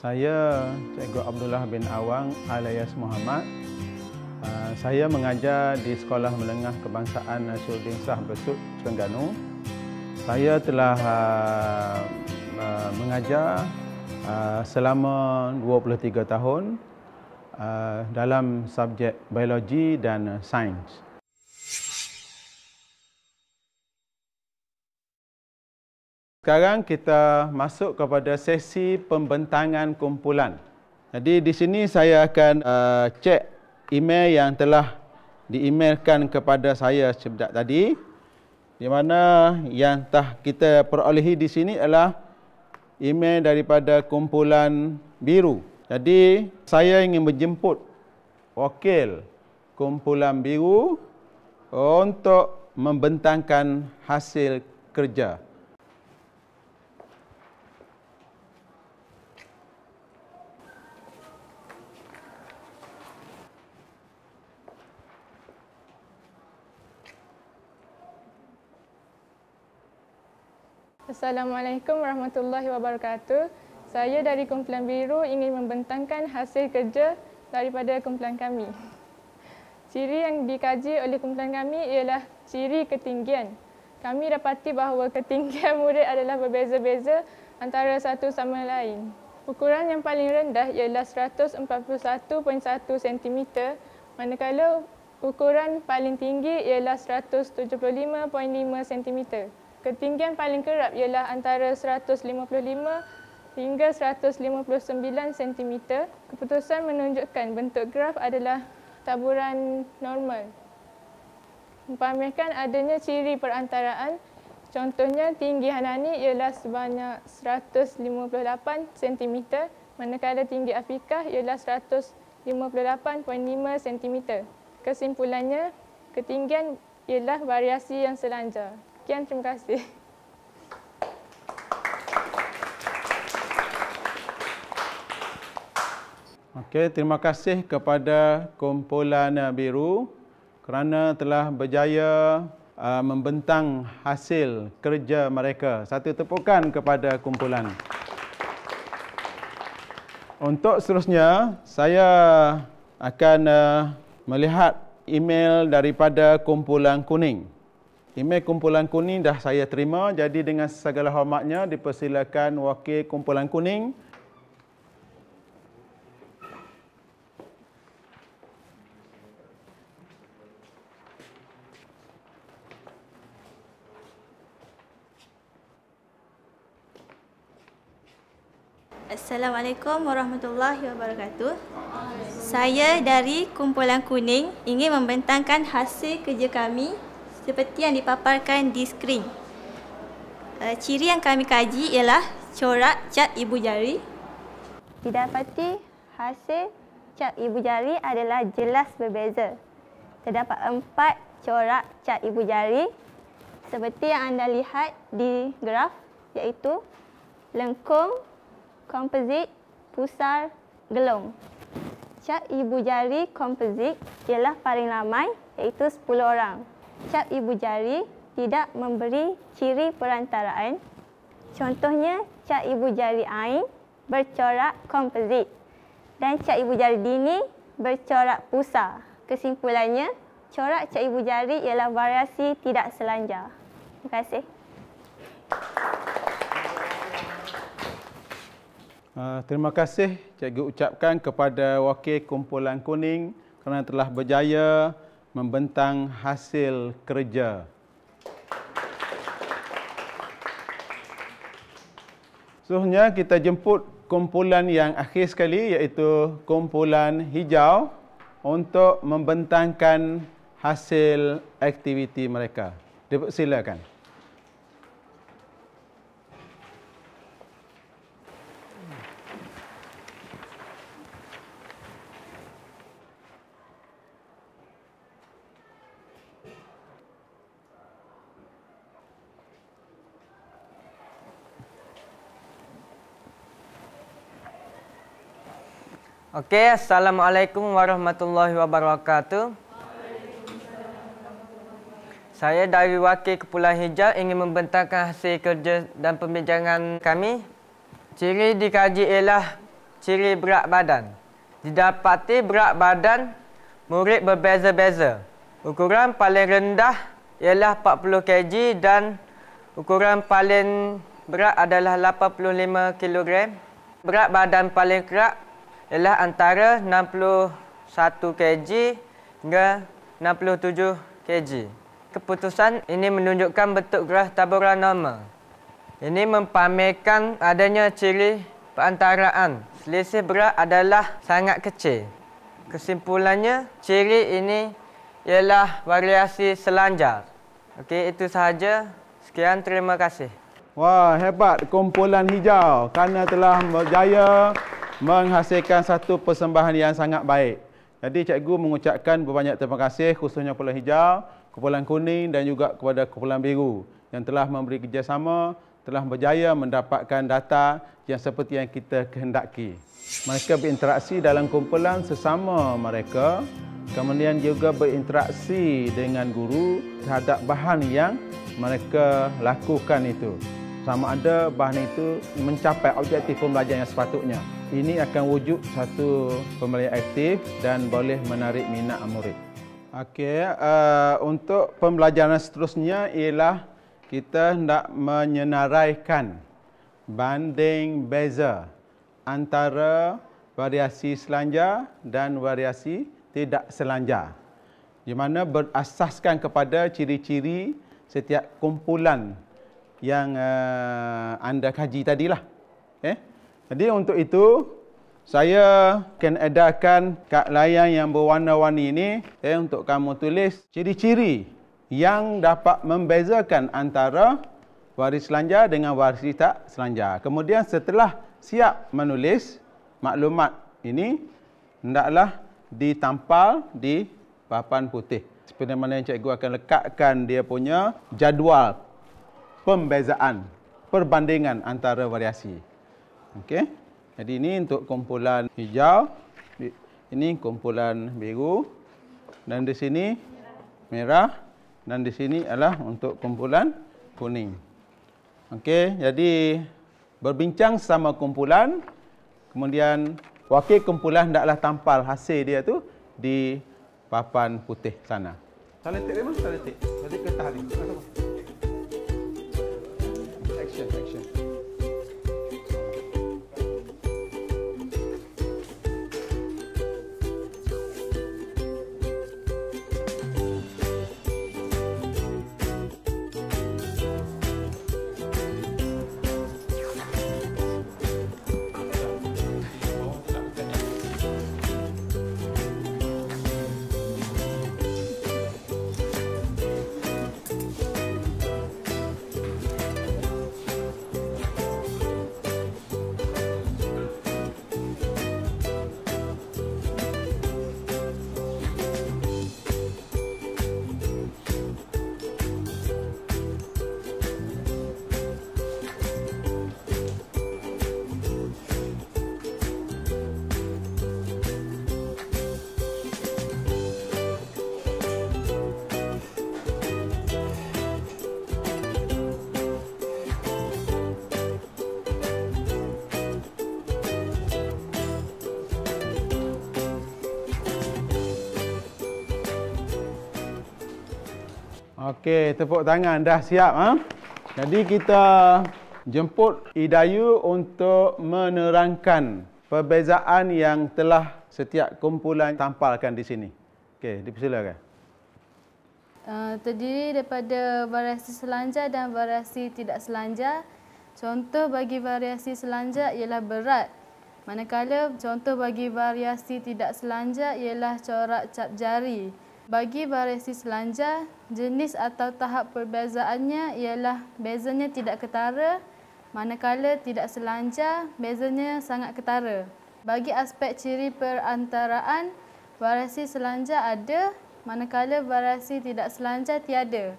Saya Cikgu Abdullah bin Awang alias Muhammad. Ah, saya mengajar di Sekolah Menengah Kebangsaan Nasruddin Shah Besut, Terengganu. Saya telah ah, ah, mengajar selama 23 tahun dalam subjek biologi dan sains. Sekarang kita masuk kepada sesi pembentangan kumpulan. Jadi di sini saya akan uh, cek email yang telah diemailkan kepada saya sejak tadi. Di mana yang telah kita perolehi di sini adalah email daripada kumpulan biru. Jadi saya ingin menjemput wakil kumpulan biru untuk membentangkan hasil kerja. Assalamualaikum warahmatullahi wabarakatuh. Saya dari kumpulan biru ingin membentangkan hasil kerja daripada kumpulan kami. Ciri yang dikaji oleh kumpulan kami ialah ciri ketinggian. Kami dapati bahawa ketinggian murid adalah berbeza-beza antara satu sama lain. Ukuran yang paling rendah ialah 141.1 cm manakala ukuran paling tinggi ialah 175.5 cm. Ketinggian paling kerap ialah antara 155 hingga 159 cm. Keputusan menunjukkan bentuk graf adalah taburan normal. Mempamerkan adanya ciri perantaraan, contohnya tinggi Hanani ialah sebanyak 158 cm, manakala tinggi Afrika ialah 158.5 cm. Kesimpulannya, ketinggian ialah variasi yang selanjar. Sekian, terima kasih. Okey, terima kasih kepada kumpulan biru kerana telah berjaya uh, membentang hasil kerja mereka. Satu tepukan kepada kumpulan. Untuk seterusnya, saya akan uh, melihat email daripada kumpulan kuning. Email kumpulan kuning dah saya terima. Jadi dengan segala hormatnya dipersilakan wakil kumpulan kuning. Assalamualaikum warahmatullahi wabarakatuh. Saya dari kumpulan kuning ingin membentangkan hasil kerja kami seperti yang dipaparkan di skrin. Eh, ciri yang kami kaji ialah corak cat ibu jari. Didapati hasil cat ibu jari adalah jelas berbeza. Terdapat empat corak cat ibu jari seperti yang anda lihat di graf iaitu lengkung, komposit, pusar, gelung. Cat ibu jari komposit ialah paling ramai iaitu 10 orang cap ibu jari tidak memberi ciri perantaraan. Contohnya, cap ibu jari ain bercorak komposit dan cap ibu jari dini bercorak pusa. Kesimpulannya, corak cap ibu jari ialah variasi tidak selanjar. Terima kasih. Uh, terima kasih cikgu ucapkan kepada wakil kumpulan kuning kerana telah berjaya membentang hasil kerja. Seterusnya kita jemput kumpulan yang akhir sekali iaitu kumpulan hijau untuk membentangkan hasil aktiviti mereka. Dipersilakan. Okey, Assalamualaikum warahmatullahi wabarakatuh. Saya dari Wakil Kepulauan Hijau ingin membentangkan hasil kerja dan pembincangan kami. Ciri dikaji ialah ciri berat badan. Didapati berat badan murid berbeza-beza. Ukuran paling rendah ialah 40 kg dan ukuran paling berat adalah 85 kg. Berat badan paling kerak ialah antara 61 kg hingga 67 kg. Keputusan ini menunjukkan bentuk graf taburan normal. Ini mempamerkan adanya ciri perantaraan. Selisih berat adalah sangat kecil. Kesimpulannya, ciri ini ialah variasi selanjar. Okey, itu sahaja. Sekian, terima kasih. Wah, hebat kumpulan hijau kerana telah berjaya menghasilkan satu persembahan yang sangat baik. Jadi cikgu mengucapkan berbanyak terima kasih khususnya kepada hijau, kumpulan kuning dan juga kepada kumpulan biru yang telah memberi kerjasama, telah berjaya mendapatkan data yang seperti yang kita kehendaki. Mereka berinteraksi dalam kumpulan sesama mereka, kemudian juga berinteraksi dengan guru terhadap bahan yang mereka lakukan itu. Sama ada bahan itu mencapai objektif pembelajaran yang sepatutnya ini akan wujud satu pembelajaran aktif dan boleh menarik minat murid. Okey, uh, untuk pembelajaran seterusnya ialah kita nak menyenaraikan banding beza antara variasi selanjar dan variasi tidak selanjar. Di mana berasaskan kepada ciri-ciri setiap kumpulan yang uh, anda kaji tadilah. Jadi untuk itu saya akan edarkan kad layang yang berwarna-warni ini eh, untuk kamu tulis ciri-ciri yang dapat membezakan antara waris selanjar dengan waris tak selanjar. Kemudian setelah siap menulis maklumat ini, hendaklah ditampal di papan putih. Seperti mana yang cikgu akan lekatkan dia punya jadual pembezaan perbandingan antara variasi. Okey. Jadi ini untuk kumpulan hijau. Ini kumpulan biru. Dan di sini merah. Dan di sini adalah untuk kumpulan kuning. Okey. Jadi berbincang sama kumpulan. Kemudian wakil kumpulan hendaklah tampal hasil dia tu di papan putih sana. Salah tik memang salah tik. Jadi ke ni. Action, action. Okey, tepuk tangan dah siap ha? Jadi kita jemput Idayu untuk menerangkan perbezaan yang telah setiap kumpulan tampalkan di sini. Okey, dipersilakan. Uh, terdiri daripada variasi selanjar dan variasi tidak selanjar. Contoh bagi variasi selanjar ialah berat. Manakala contoh bagi variasi tidak selanjar ialah corak cap jari bagi variasi selanjar, jenis atau tahap perbezaannya ialah bezanya tidak ketara, manakala tidak selanjar, bezanya sangat ketara. Bagi aspek ciri perantaraan, variasi selanjar ada, manakala variasi tidak selanjar tiada.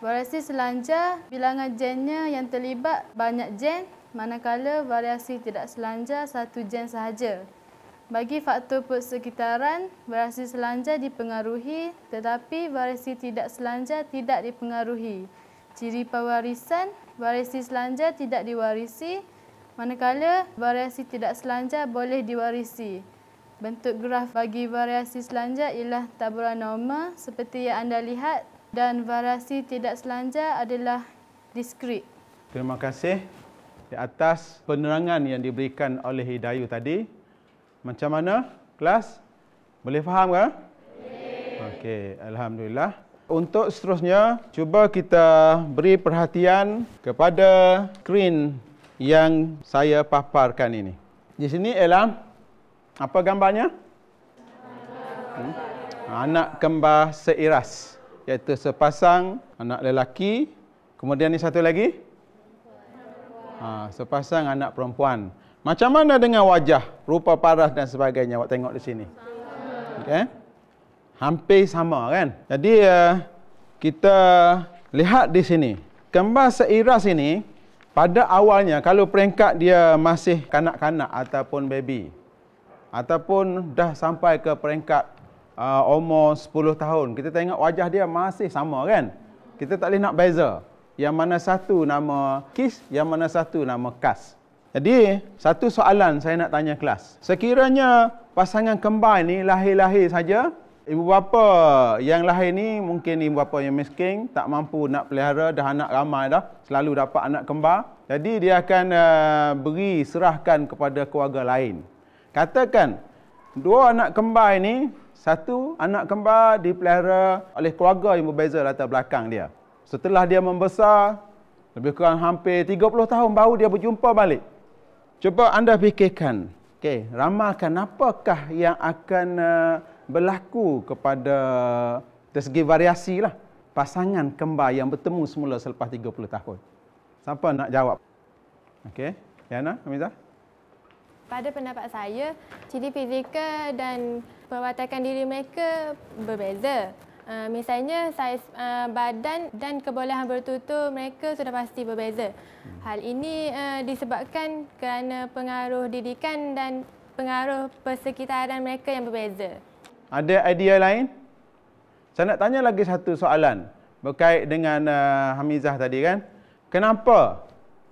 Variasi selanjar, bilangan gennya yang terlibat banyak gen, manakala variasi tidak selanjar satu gen sahaja. Bagi faktor persekitaran, variasi selanjar dipengaruhi tetapi variasi tidak selanjar tidak dipengaruhi. Ciri pewarisan, variasi selanjar tidak diwarisi manakala variasi tidak selanjar boleh diwarisi. Bentuk graf bagi variasi selanjar ialah taburan normal seperti yang anda lihat dan variasi tidak selanjar adalah diskrit. Terima kasih di atas penerangan yang diberikan oleh Hidayu tadi. Macam mana kelas? Boleh faham ke? Boleh. Okey, alhamdulillah. Untuk seterusnya, cuba kita beri perhatian kepada skrin yang saya paparkan ini. Di sini ialah apa gambarnya? Hmm? Anak kembar seiras iaitu sepasang anak lelaki kemudian ni satu lagi ha, sepasang anak perempuan macam mana dengan wajah, rupa parah dan sebagainya awak tengok di sini? Sama. Okay? Hampir sama kan? Jadi uh, kita lihat di sini. Kembar seiras ini pada awalnya kalau peringkat dia masih kanak-kanak ataupun baby ataupun dah sampai ke peringkat uh, umur 10 tahun, kita tengok wajah dia masih sama kan? Kita tak boleh nak beza. Yang mana satu nama kiss, yang mana satu nama kas. Jadi, satu soalan saya nak tanya kelas. Sekiranya pasangan kembar ni lahir-lahir saja, ibu bapa yang lahir ni mungkin ibu bapa yang miskin, tak mampu nak pelihara, dah anak ramai dah, selalu dapat anak kembar. Jadi, dia akan uh, beri serahkan kepada keluarga lain. Katakan, dua anak kembar ini, satu anak kembar dipelihara oleh keluarga yang berbeza latar belakang dia. Setelah dia membesar, lebih kurang hampir 30 tahun baru dia berjumpa balik. Cuba anda fikirkan, okay, ramalkan apakah yang akan uh, berlaku kepada eh, dari segi variasi lah pasangan kembar yang bertemu semula selepas 30 tahun. Siapa nak jawab? Okey, Yana, Amizah? Pada pendapat saya, ciri fizikal dan perwatakan diri mereka berbeza. Ah, misalnya saiz uh, badan dan kebolehan bertutur mereka sudah pasti berbeza. Hal ini uh, disebabkan kerana pengaruh didikan dan pengaruh persekitaran mereka yang berbeza. Ada idea lain? Saya nak tanya lagi satu soalan berkait dengan uh, Hamizah tadi kan. Kenapa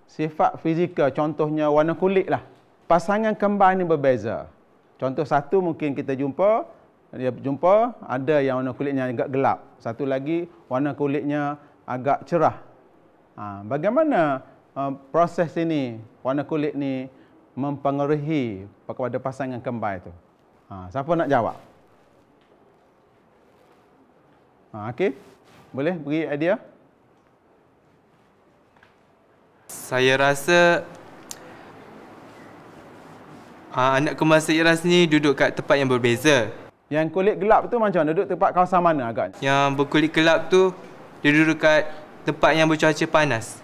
sifat fizikal contohnya warna kulit lah pasangan kembar ini berbeza? Contoh satu mungkin kita jumpa dia jumpa ada yang warna kulitnya agak gelap. Satu lagi warna kulitnya agak cerah. Ha, bagaimana uh, proses ini warna kulit ni mempengaruhi kepada pasangan kembar itu? Ha, siapa nak jawab? Ha, Okey, boleh beri idea? Saya rasa uh, anak kembar saya ni duduk kat tempat yang berbeza. Yang kulit gelap tu macam mana? Duduk tempat kawasan mana agak? Yang berkulit gelap tu dia duduk kat tempat yang bercuaca panas.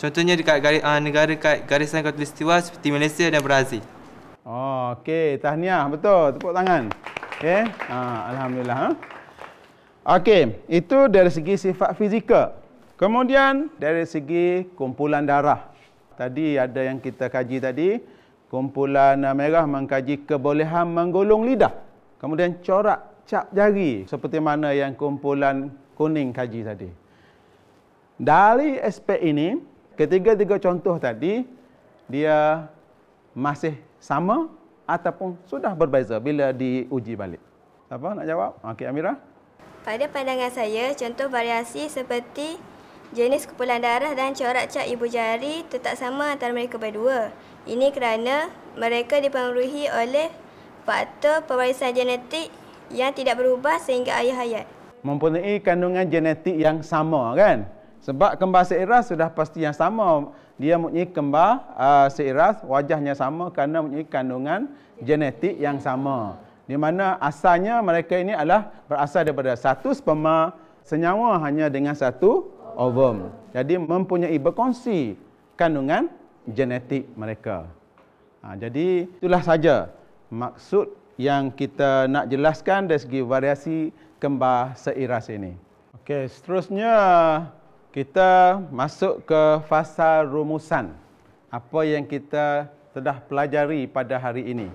Contohnya dekat garis, uh, negara kat garisan khatulistiwa seperti Malaysia dan Brazil. Oh, okey. Tahniah. Betul. Tepuk tangan. Okey. Ha, Alhamdulillah. Ha? Okey. Itu dari segi sifat fizikal. Kemudian dari segi kumpulan darah. Tadi ada yang kita kaji tadi. Kumpulan merah mengkaji kebolehan menggolong lidah. Kemudian corak cap jari seperti mana yang kumpulan kuning kaji tadi. Dari aspek ini, ketiga-tiga contoh tadi, dia masih sama ataupun sudah berbeza bila diuji balik. apa nak jawab? Okey, Amira. Pada pandangan saya, contoh variasi seperti jenis kumpulan darah dan corak cap ibu jari tetap sama antara mereka berdua. Ini kerana mereka dipengaruhi oleh faktor pewarisan genetik yang tidak berubah sehingga ayah hayat. Mempunyai kandungan genetik yang sama kan? Sebab kembar seiras sudah pasti yang sama. Dia mempunyai kembar uh, seiras, wajahnya sama kerana mempunyai kandungan genetik yang sama. Di mana asalnya mereka ini adalah berasal daripada satu sperma senyawa hanya dengan satu ovum. Jadi mempunyai berkongsi kandungan genetik mereka. Ha, jadi itulah saja maksud yang kita nak jelaskan dari segi variasi kembar seiras ini. Okey, seterusnya kita masuk ke fasa rumusan. Apa yang kita telah pelajari pada hari ini.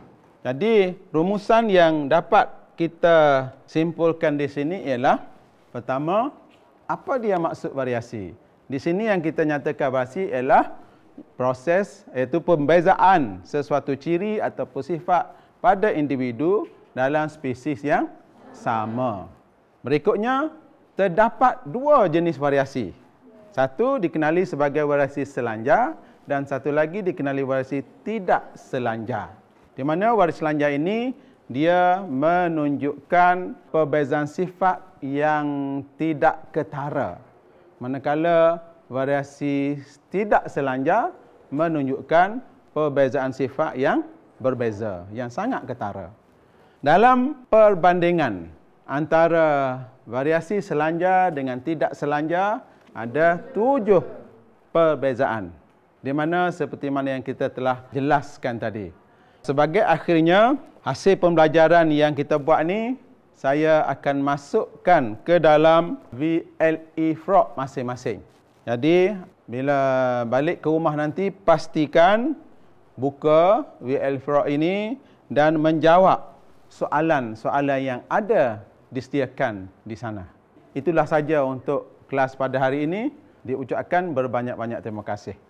Jadi, rumusan yang dapat kita simpulkan di sini ialah pertama, apa dia maksud variasi? Di sini yang kita nyatakan variasi ialah proses iaitu pembezaan sesuatu ciri atau sifat pada individu dalam spesies yang sama. Berikutnya, terdapat dua jenis variasi. Satu dikenali sebagai variasi selanjar dan satu lagi dikenali variasi tidak selanjar. Di mana variasi selanjar ini dia menunjukkan perbezaan sifat yang tidak ketara. Manakala variasi tidak selanjar menunjukkan perbezaan sifat yang berbeza, yang sangat ketara. Dalam perbandingan antara variasi selanjar dengan tidak selanjar, ada tujuh perbezaan. Di mana seperti mana yang kita telah jelaskan tadi. Sebagai akhirnya, hasil pembelajaran yang kita buat ini, saya akan masukkan ke dalam VLE Frog masing-masing. Jadi bila balik ke rumah nanti pastikan buka WL Fraud ini dan menjawab soalan-soalan yang ada disediakan di sana. Itulah saja untuk kelas pada hari ini. Diucapkan berbanyak-banyak terima kasih.